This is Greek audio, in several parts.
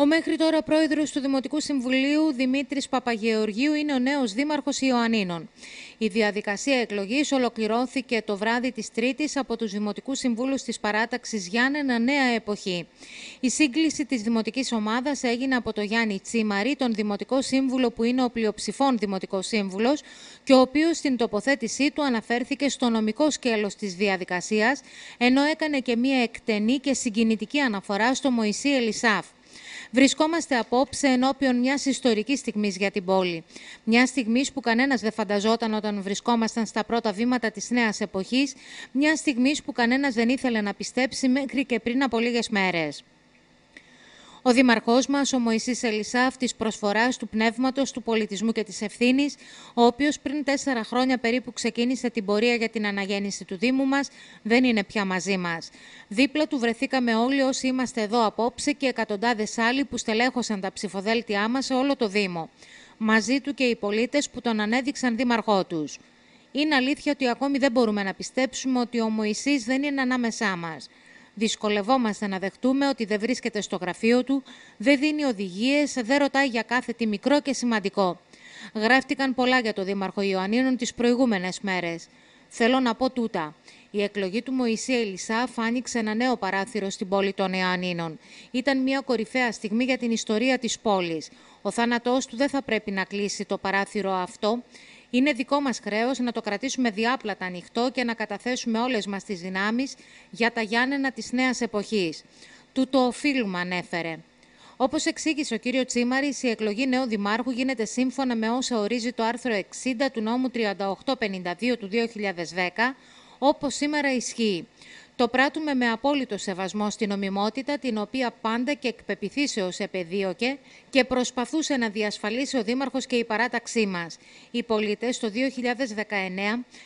Ο μέχρι τώρα πρόεδρος του Δημοτικού Συμβουλίου Δημήτρης Παπαγεωργίου είναι ο νέος δήμαρχος Ιωαννίνων. Η διαδικασία εκλογής ολοκληρώθηκε το βράδυ της Τρίτης από τους Δημοτικούς Συμβούλους της Παράταξης Γιάννενα Νέα Εποχή. Η σύγκληση της Δημοτικής Ομάδας έγινε από τον Γιάννη Τσίμαρη, τον Δημοτικό Σύμβουλο που είναι ο πλειοψηφών Δημοτικός Σύμβουλος και ο οποίος στην τοποθέτησή του αναφέρθηκε στο νομικό σκέλος της διαδικασίας, ενώ έκανε και μία εκτενή και συγκινητική αναφορά στο Μωυσή Ελισάφ βρισκόμαστε απόψε ενώπιον μιας ιστορικής στιγμής για την πόλη. Μια στιγμή που κανένας δεν φανταζόταν όταν βρισκόμασταν στα πρώτα βήματα της νέας εποχής, μια στιγμή που κανένας δεν ήθελε να πιστέψει μέχρι και πριν από λίγες μέρες. Ο Δήμαρχό μας, ο Μωησή Ελισάφ, της προσφοράς του πνεύματος του πολιτισμού και της ευθύνης, ο οποίος πριν τέσσερα χρόνια περίπου ξεκίνησε την πορεία για την αναγέννηση του Δήμου μας, δεν είναι πια μαζί μας. Δίπλα του βρεθήκαμε όλοι όσοι είμαστε εδώ απόψε και εκατοντάδες άλλοι που στελέχωσαν τα ψηφοδέλτιά μας σε όλο το Δήμο. Μαζί του και οι πολίτες που τον ανέδειξαν Δήμαρχό τους. Είναι αλήθεια ότι ακόμη δεν μπορούμε να πιστέψουμε ότι ο Μωησή δεν είναι ανάμεσά μας. Δυσκολευόμαστε να δεχτούμε ότι δεν βρίσκεται στο γραφείο του, δεν δίνει οδηγίες, δεν ρωτάει για κάθε τι μικρό και σημαντικό. Γράφτηκαν πολλά για τον Δήμαρχο Ιωαννίνων τις προηγούμενες μέρες. Θέλω να πω τούτα. Η εκλογή του Μωυσή Ελισά άνοιξε ένα νέο παράθυρο στην πόλη των Ιωαννίνων. Ήταν μια κορυφαία στιγμή για την ιστορία της πόλης. Ο θάνατός του δεν θα πρέπει να κλείσει το παράθυρο αυτό, είναι δικό μας χρέος να το κρατήσουμε διάπλατα ανοιχτό και να καταθέσουμε όλες μας τις δυνάμεις για τα Γιάννενα της νέας εποχής. το οφείλουμε, ανέφερε. Όπως εξήγησε ο κύριος Τσίμαρης, η εκλογή νέου Δημάρχου γίνεται σύμφωνα με όσα ορίζει το άρθρο 60 του νόμου 3852 του 2010, όπως σήμερα ισχύει. Το πράττουμε με απόλυτο σεβασμό στην ομιμότητα, την οποία πάντα και εκ επεδίωκε και προσπαθούσε να διασφαλίσει ο Δήμαρχος και η παράταξή μας. Οι πολίτες το 2019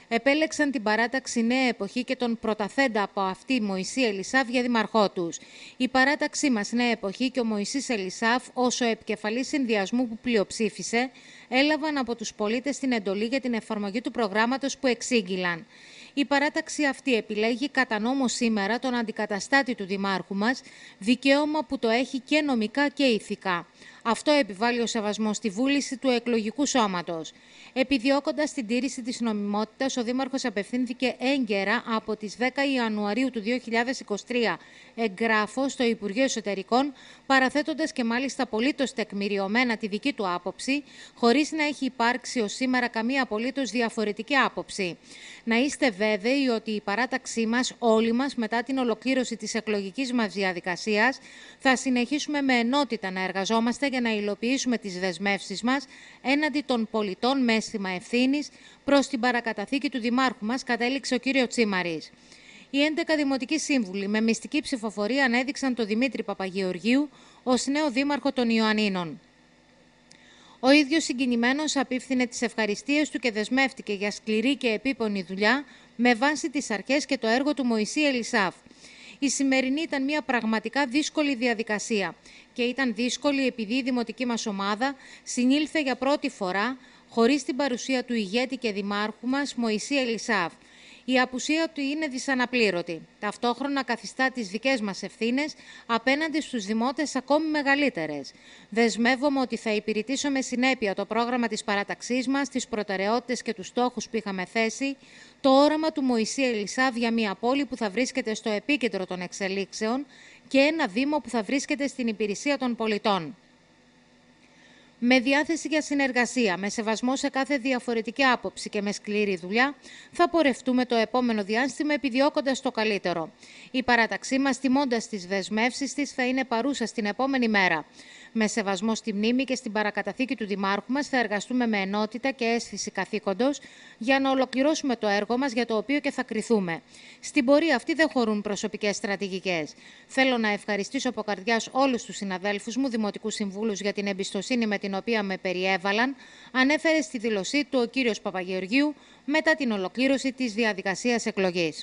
επέλεξαν την παράταξη Νέα Εποχή και τον πρωταθέντα από αυτή Μωυσή Ελισάβ για Δημαρχό τους. Η παράταξή μας Νέα Εποχή και ο Μωυσής Ελισάβ όσο επικεφαλής συνδυασμού που πλειοψήφισε έλαβαν από τους πολίτες την εντολή για την εφαρμογή του προγράμματος που εξήγηλαν. Η παράταξη αυτή επιλέγει κατά νόμο σήμερα τον αντικαταστάτη του Δημάρχου μας, δικαίωμα που το έχει και νομικά και ηθικά. Αυτό επιβάλλει ο σεβασμός στη βούληση του εκλογικού σώματος. Επιδιώκοντας την τήρηση της νομιμότητας, ο Δήμαρχος απευθύνθηκε έγκαιρα από τις 10 Ιανουαρίου του 2023 εγγράφο στο Υπουργείο Εσωτερικών, παραθέτοντας και μάλιστα απολύτως τεκμηριωμένα τη δική του άποψη, χωρίς να έχει υπάρξει ως σήμερα καμία απολύτως διαφορετική άποψη. Να είστε βέβαιοι ότι η παράταξή μας, όλοι μας, μετά την ολοκλήρωση της εκλογικής μας διαδικασίας, θα συνεχίσουμε με ενότητα να εργαζόμαστε για να υλοποιήσουμε τις δεσμεύσεις μας έναντι των πολιτών με αίσθημα ευθύνης προς την παρακαταθήκη του Δημάρχου μας, κατέληξε ο κύριος Τσίμαρης. Οι 11 δημοτικοί σύμβουλοι με μυστική ψηφοφορία ανέδειξαν τον Δημήτρη Παπαγεωργίου ως νέο δήμαρχο των Ιωαννίνων. Ο ίδιος συγκινημένος απίφθινε τις ευχαριστίες του και δεσμεύτηκε για σκληρή και επίπονη δουλειά με βάση τις αρχές και το έργο του Μωυσή Ελισάφ η σημερινή ήταν μια πραγματικά δύσκολη διαδικασία. Και ήταν δύσκολη επειδή η δημοτική μας ομάδα συνήλθε για πρώτη φορά χωρίς την παρουσία του ηγέτη και δημάρχου μας, Μωυσή Ελισάβ η απουσία του είναι δυσαναπλήρωτη. Ταυτόχρονα καθιστά τις δικές μας ευθύνες απέναντι στους δημότες ακόμη μεγαλύτερες. Δεσμεύομαι ότι θα υπηρετήσω με συνέπεια το πρόγραμμα της παραταξής μας, τις προτεραιότητες και τους στόχους που είχαμε θέσει, το όραμα του Μωυσή Ελισάβ για μια πόλη που θα βρίσκεται στο επίκεντρο των εξελίξεων και ένα Δήμο που θα βρίσκεται στην υπηρεσία των πολιτών. Με διάθεση για συνεργασία, με σεβασμό σε κάθε διαφορετική άποψη και με σκληρή δουλειά, θα πορευτούμε το επόμενο διάστημα επιδιώκοντας το καλύτερο. Η παράταξή μας, τιμώντας τις δεσμεύσεις της, θα είναι παρούσα στην επόμενη μέρα. Με σεβασμό στη μνήμη και στην παρακαταθήκη του Δημάρχου μας, θα εργαστούμε με ενότητα και αίσθηση καθήκοντος για να ολοκληρώσουμε το έργο μας για το οποίο και θα κριθούμε. Στην πορεία αυτή δεν χωρούν προσωπικές στρατηγικές. Θέλω να ευχαριστήσω από καρδιάς όλους τους συναδέλφους μου, Δημοτικούς Συμβούλους, για την εμπιστοσύνη με την οποία με περιέβαλαν, ανέφερε στη δήλωσή του ο κ. Παπαγεωργίου μετά την ολοκλήρωση της διαδικασίας εκλογής.